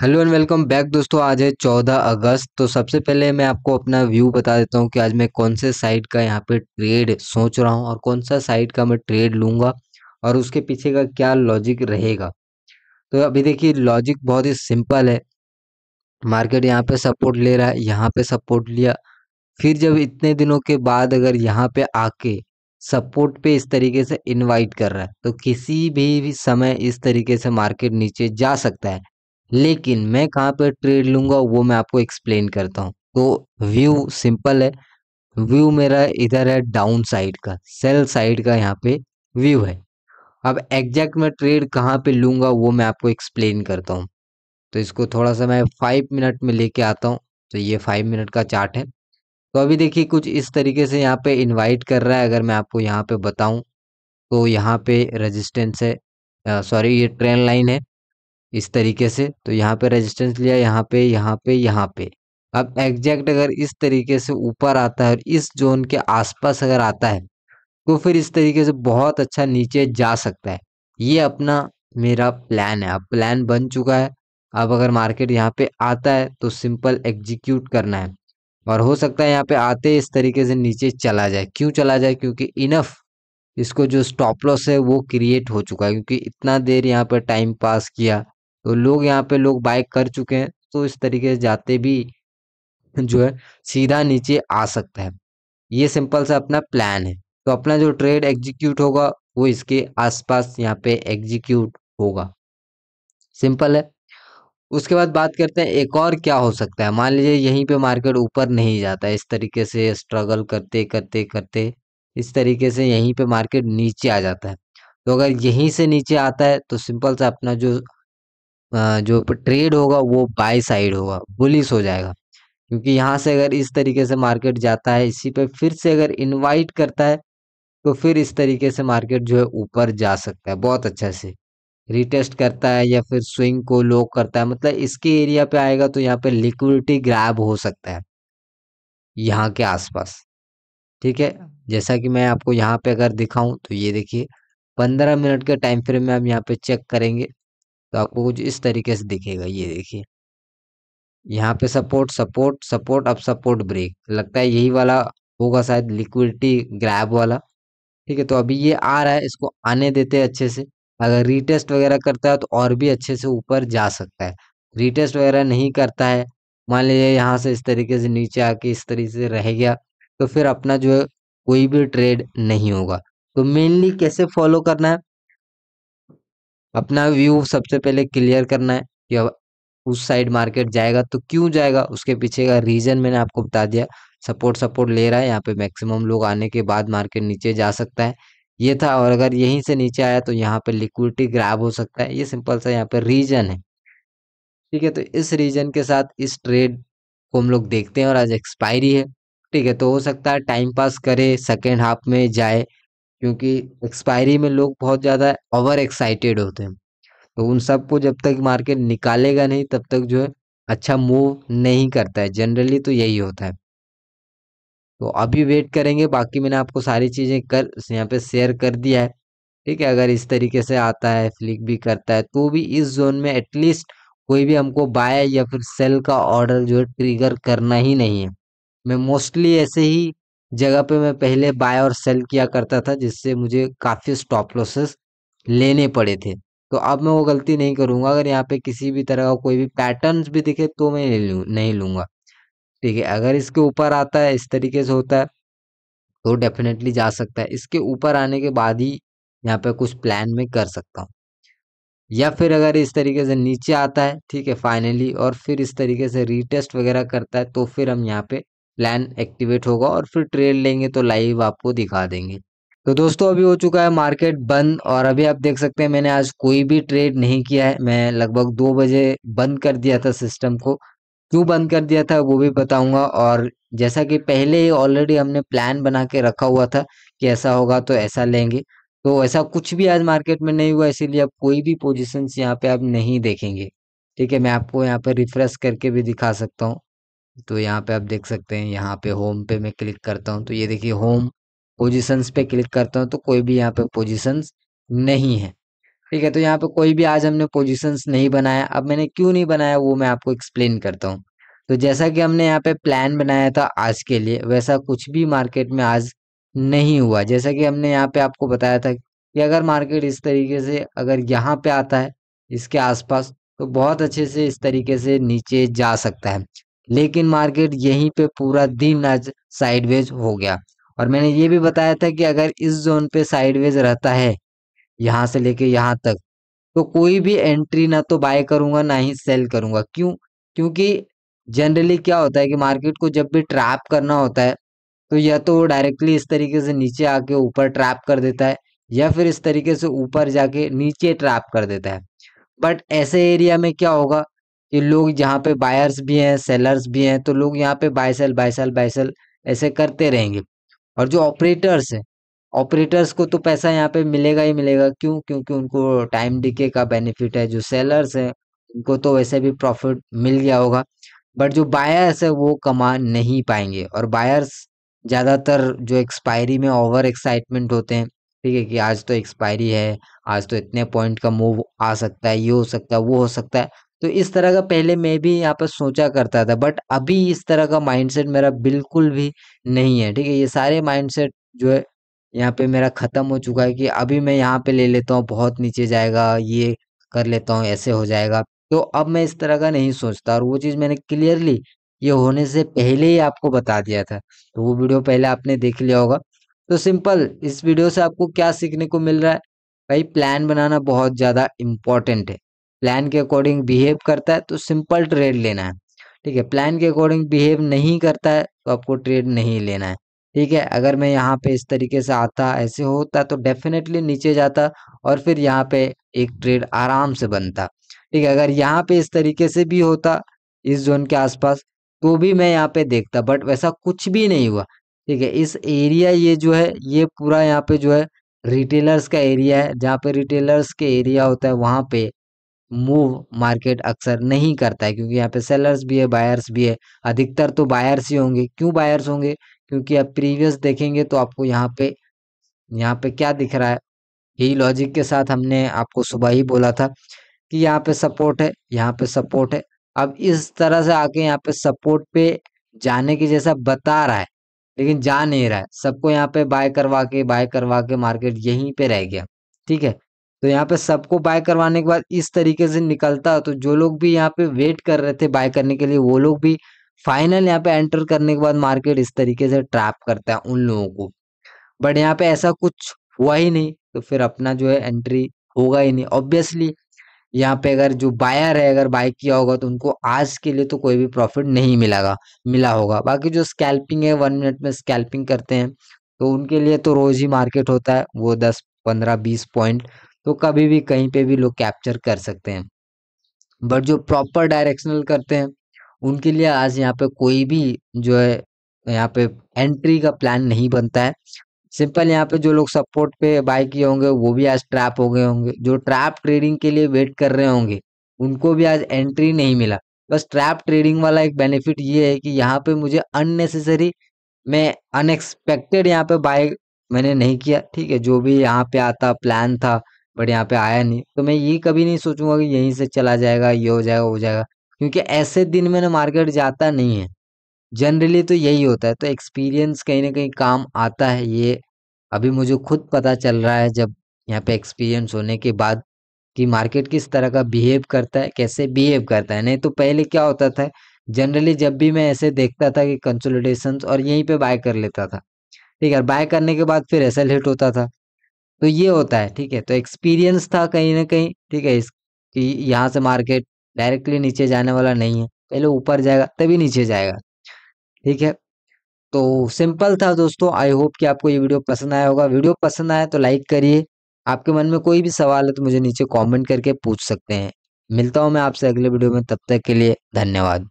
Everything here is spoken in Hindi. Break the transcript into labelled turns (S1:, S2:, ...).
S1: हेलो एंड वेलकम बैक दोस्तों आज है 14 अगस्त तो सबसे पहले मैं आपको अपना व्यू बता देता हूँ कि आज मैं कौन से साइड का यहाँ पे ट्रेड सोच रहा हूँ और कौन सा साइड का मैं ट्रेड लूंगा और उसके पीछे का क्या लॉजिक रहेगा तो अभी देखिए लॉजिक बहुत ही सिंपल है मार्केट यहाँ पे सपोर्ट ले रहा है यहाँ पे सपोर्ट लिया फिर जब इतने दिनों के बाद अगर यहाँ पे आके सपोर्ट पे इस तरीके से इनवाइट कर रहा है तो किसी भी, भी समय इस तरीके से मार्केट नीचे जा सकता है लेकिन मैं कहाँ पर ट्रेड लूंगा वो मैं आपको एक्सप्लेन करता हूँ तो व्यू सिंपल है व्यू मेरा इधर है डाउन साइड का सेल साइड का यहाँ पे व्यू है अब एग्जैक्ट मैं ट्रेड कहाँ पे लूंगा वो मैं आपको एक्सप्लेन करता हूँ तो इसको थोड़ा सा मैं फाइव मिनट में लेके आता हूँ तो ये फाइव मिनट का चार्ट है तो अभी देखिए कुछ इस तरीके से यहाँ पे इनवाइट कर रहा है अगर मैं आपको यहाँ पे बताऊँ तो यहाँ पे रजिस्टेंस है सॉरी ये ट्रेन लाइन है इस तरीके से तो यहाँ पे रेजिस्टेंस लिया यहाँ पे यहाँ पे यहाँ पे अब एग्जैक्ट अगर इस तरीके से ऊपर आता है और इस जोन के आसपास अगर आता है तो फिर इस तरीके से बहुत अच्छा नीचे जा सकता है ये अपना मेरा प्लान है अब प्लान बन चुका है अब अगर मार्केट यहाँ पे आता है तो सिंपल एग्जीक्यूट करना है और हो सकता है यहाँ पे आते इस तरीके से नीचे चला जाए क्यों चला जाए क्योंकि इनफ इसको जो स्टॉप लॉस है वो क्रिएट हो चुका है क्योंकि इतना देर यहाँ पर टाइम पास किया तो लोग यहाँ पे लोग बाइक कर चुके हैं तो इस तरीके से जाते भी जो है सीधा नीचे आ सकता है ये सिंपल सा अपना प्लान है तो अपना जो ट्रेड एग्जीक्यूट होगा वो इसके आसपास यहाँ पे एग्जीक्यूट होगा सिंपल है उसके बाद बात करते हैं एक और क्या हो सकता है मान लीजिए यहीं पे मार्केट ऊपर नहीं जाता इस तरीके से स्ट्रगल करते करते करते इस तरीके से यहीं पे मार्केट नीचे आ जाता है तो अगर यहीं से नीचे आता है तो सिंपल सा अपना जो जो ट्रेड होगा वो बाय साइड होगा बुलिस हो जाएगा क्योंकि यहाँ से अगर इस तरीके से मार्केट जाता है इसी पे फिर से अगर इनवाइट करता है तो फिर इस तरीके से मार्केट जो है ऊपर जा सकता है बहुत अच्छा से रिटेस्ट करता है या फिर स्विंग को लो करता है मतलब इसके एरिया पे आएगा तो यहाँ पे लिक्विडिटी ग्रैब हो सकता है यहाँ के आसपास ठीक है जैसा कि मैं आपको यहाँ पे अगर दिखाऊं तो ये देखिए पंद्रह मिनट के टाइम फ्रेम में हम यहाँ पे चेक करेंगे तो आपको कुछ इस तरीके से दिखेगा ये देखिए यहाँ पे सपोर्ट सपोर्ट सपोर्ट अब सपोर्ट ब्रेक लगता है यही वाला होगा शायद लिक्विडिटी ग्रैब वाला ठीक है तो अभी ये आ रहा है इसको आने देते हैं अच्छे से अगर रीटेस्ट वगैरह करता है तो और भी अच्छे से ऊपर जा सकता है रीटेस्ट वगैरह नहीं करता है मान लीजिए यहाँ से इस तरीके से नीचे आके इस तरीके से रह गया तो फिर अपना जो है कोई भी ट्रेड नहीं होगा तो मेनली कैसे फॉलो करना है अपना व्यू सबसे पहले क्लियर करना है कि उस साइड मार्केट जाएगा तो क्यों जाएगा उसके पीछे का रीजन मैंने आपको बता दिया सपोर्ट सपोर्ट ले रहा है यहाँ पे मैक्सिमम लोग आने के बाद मार्केट नीचे जा सकता है ये था और अगर यहीं से नीचे आया तो यहाँ पे लिक्विडिटी ग्राब हो सकता है ये सिंपल सा यहाँ पे रीजन है ठीक है तो इस रीजन के साथ इस ट्रेड को हम लोग देखते हैं और आज एक्सपायरी है ठीक है तो हो सकता है टाइम पास करे सेकेंड हाफ में जाए क्योंकि एक्सपायरी में लोग बहुत ज़्यादा ओवर एक्साइटेड होते हैं तो उन सबको जब तक मार्केट निकालेगा नहीं तब तक जो है अच्छा मूव नहीं करता है जनरली तो यही होता है तो अभी वेट करेंगे बाकी मैंने आपको सारी चीज़ें कर यहाँ पे शेयर कर दिया है ठीक है अगर इस तरीके से आता है फ्लिक भी करता है तो भी इस जोन में एटलीस्ट कोई भी हमको बाय या फिर सेल का ऑर्डर जो है ट्रिगर करना ही नहीं है मैं मोस्टली ऐसे ही जगह पे मैं पहले बाय और सेल किया करता था जिससे मुझे काफ़ी स्टॉप लॉसेस लेने पड़े थे तो अब मैं वो गलती नहीं करूँगा अगर यहाँ पे किसी भी तरह का कोई भी पैटर्न भी दिखे तो मैं नहीं लूँ नहीं लूँगा ठीक है अगर इसके ऊपर आता है इस तरीके से होता है तो डेफिनेटली जा सकता है इसके ऊपर आने के बाद ही यहाँ पे कुछ प्लान में कर सकता हूँ या फिर अगर इस तरीके से नीचे आता है ठीक है फाइनली और फिर इस तरीके से रीटेस्ट वगैरह करता है तो फिर हम यहाँ पे प्लान एक्टिवेट होगा और फिर ट्रेड लेंगे तो लाइव आपको दिखा देंगे तो दोस्तों अभी हो चुका है मार्केट बंद और अभी आप देख सकते हैं मैंने आज कोई भी ट्रेड नहीं किया है मैं लगभग दो बजे बंद कर दिया था सिस्टम को क्यों बंद कर दिया था वो भी बताऊंगा और जैसा कि पहले ही ऑलरेडी हमने प्लान बना के रखा हुआ था कि ऐसा होगा तो ऐसा लेंगे तो ऐसा कुछ भी आज मार्केट में नहीं हुआ इसीलिए आप कोई भी पोजिशन यहाँ पे आप नहीं देखेंगे ठीक है मैं आपको यहाँ पे रिफ्रेश करके भी दिखा सकता हूँ तो यहाँ पे आप देख सकते हैं यहाँ पे होम पे मैं क्लिक करता हूँ तो ये देखिए होम पोजिशंस पे क्लिक करता हूँ तो कोई भी यहाँ पे पोजिशन नहीं है ठीक है तो यहाँ पे कोई भी आज हमने पोजिशंस नहीं बनाया अब मैंने क्यों नहीं बनाया वो मैं आपको एक्सप्लेन करता हूँ तो जैसा कि हमने यहाँ पे प्लान बनाया था आज के लिए वैसा कुछ भी मार्केट में आज नहीं हुआ जैसा कि हमने यहाँ पे आपको बताया था कि अगर मार्केट इस तरीके से अगर यहाँ पे आता है इसके आसपास तो बहुत अच्छे से इस तरीके से नीचे जा सकता है लेकिन मार्केट यहीं पे पूरा दिन आज साइडवेज हो गया और मैंने ये भी बताया था कि अगर इस जोन पे साइडवेज रहता है यहाँ से लेके यहाँ तक तो कोई भी एंट्री ना तो बाय करूंगा ना ही सेल करूंगा क्यों क्योंकि जनरली क्या होता है कि मार्केट को जब भी ट्रैप करना होता है तो या तो वो डायरेक्टली इस तरीके से नीचे आके ऊपर ट्रैप कर देता है या फिर इस तरीके से ऊपर जाके नीचे ट्रैप कर देता है बट ऐसे एरिया में क्या होगा कि लोग यहाँ पे बायर्स भी हैं सेलर्स भी हैं तो लोग यहाँ पे buy sell buy sell buy sell ऐसे करते रहेंगे और जो ऑपरेटर्स हैं ऑपरेटर्स को तो पैसा यहाँ पे मिलेगा ही मिलेगा क्यों क्योंकि उनको टाइम डीके का बेनिफिट है जो सेलर्स हैं उनको तो वैसे भी प्रॉफिट मिल गया होगा बट जो बायर्स है वो कमा नहीं पाएंगे और बायर्स ज़्यादातर जो एक्सपायरी में ओवर एक्साइटमेंट होते हैं ठीक है कि आज तो एक्सपायरी है आज तो इतने पॉइंट का मूव आ सकता है ये हो सकता है वो हो सकता है तो इस तरह का पहले मैं भी यहाँ पर सोचा करता था बट अभी इस तरह का माइंडसेट मेरा बिल्कुल भी नहीं है ठीक है ये सारे माइंडसेट जो है यहाँ पे मेरा ख़त्म हो चुका है कि अभी मैं यहाँ पे ले लेता हूँ बहुत नीचे जाएगा ये कर लेता हूँ ऐसे हो जाएगा तो अब मैं इस तरह का नहीं सोचता और वो चीज़ मैंने क्लियरली ये होने से पहले ही आपको बता दिया था तो वो वीडियो पहले आपने देख लिया होगा तो सिंपल इस वीडियो से आपको क्या सीखने को मिल रहा है भाई प्लान बनाना बहुत ज़्यादा इम्पोर्टेंट है प्लान के अकॉर्डिंग बिहेव करता है तो सिंपल ट्रेड लेना है ठीक है प्लान के अकॉर्डिंग बिहेव नहीं करता है तो आपको ट्रेड नहीं लेना है ठीक है अगर मैं यहाँ पे इस तरीके से आता ऐसे होता तो डेफिनेटली नीचे जाता और फिर यहाँ पे एक ट्रेड आराम से बनता ठीक है अगर यहाँ पे इस तरीके से भी होता इस जोन के आसपास तो भी मैं यहाँ पे देखता बट वैसा कुछ भी नहीं हुआ ठीक है इस एरिया ये जो है ये पूरा यहाँ पे जो है रिटेलर्स का एरिया है जहाँ पे रिटेलर्स के एरिया होता है वहाँ पे मूव मार्केट अक्सर नहीं करता है क्योंकि यहाँ पे सेलर्स भी है बायर्स भी है अधिकतर तो बायर्स ही होंगे क्यों बायर्स होंगे क्योंकि आप प्रीवियस देखेंगे तो आपको यहाँ पे यहाँ पे क्या दिख रहा है यही लॉजिक के साथ हमने आपको सुबह ही बोला था कि यहाँ पे सपोर्ट है यहाँ पे सपोर्ट है अब इस तरह से आके यहाँ पे सपोर्ट पे जाने की जैसा बता रहा है लेकिन जा नहीं रहा है सबको यहाँ पे बाय करवा के बाय करवा के मार्केट यहीं पे रह गया ठीक है तो यहाँ पे सबको बाय करवाने के बाद इस तरीके से निकलता तो जो लोग भी यहाँ पे वेट कर रहे थे बाय करने के लिए वो लोग भी फाइनल यहाँ पे एंटर करने के बाद मार्केट इस तरीके से ट्रैप करता है उन लोगों को बट यहाँ पे ऐसा कुछ हुआ ही नहीं तो फिर अपना जो है एंट्री होगा ही नहीं ऑब्वियसली यहाँ पे अगर जो बायर है अगर बाय किया होगा तो उनको आज के लिए तो कोई भी प्रॉफिट नहीं मिलागा मिला होगा बाकी जो स्कैल्पिंग है वन मिनट में स्कैल्पिंग करते हैं तो उनके लिए तो रोज ही मार्केट होता है वो दस पंद्रह बीस पॉइंट तो कभी भी कहीं पे भी लोग कैप्चर कर सकते हैं बट जो प्रॉपर डायरेक्शनल करते हैं उनके लिए आज यहाँ पे कोई भी जो है यहाँ पे एंट्री का प्लान नहीं बनता है सिंपल यहाँ पे जो लोग सपोर्ट पे बाय किए होंगे वो भी आज ट्रैप हो गए होंगे जो ट्रैप ट्रेडिंग के लिए वेट कर रहे होंगे उनको भी आज एंट्री नहीं मिला बस ट्रैप ट्रेडिंग वाला एक बेनिफिट ये है कि यहाँ पे मुझे अननेसेसरी मैं अनएक्सपेक्टेड यहाँ पे बाय मैंने नहीं किया ठीक है जो भी यहाँ पे आता प्लान था बट यहाँ पे आया नहीं तो मैं ये कभी नहीं सोचूंगा कि यहीं से चला जाएगा ये हो जाएगा हो जाएगा क्योंकि ऐसे दिन में ना मार्केट जाता नहीं है जनरली तो यही होता है तो एक्सपीरियंस कहीं ना कहीं काम आता है ये अभी मुझे खुद पता चल रहा है जब यहाँ पे एक्सपीरियंस होने के बाद कि मार्केट किस तरह का बिहेव करता है कैसे बिहेव करता है नहीं तो पहले क्या होता था जनरली जब भी मैं ऐसे देखता था कि कंसोलिडेशन और यहीं पे बाय कर लेता था ठीक है बाय करने के बाद फिर एस हिट होता था तो ये होता है ठीक है तो एक्सपीरियंस था कहीं ना कहीं ठीक है इस कि यहाँ से मार्केट डायरेक्टली नीचे जाने वाला नहीं है पहले ऊपर जाएगा तभी नीचे जाएगा ठीक है तो सिंपल था दोस्तों आई होप कि आपको ये वीडियो पसंद आया होगा वीडियो पसंद आया तो लाइक करिए आपके मन में कोई भी सवाल है तो मुझे नीचे कॉमेंट करके पूछ सकते हैं मिलता हूँ मैं आपसे अगले वीडियो में तब तक के लिए धन्यवाद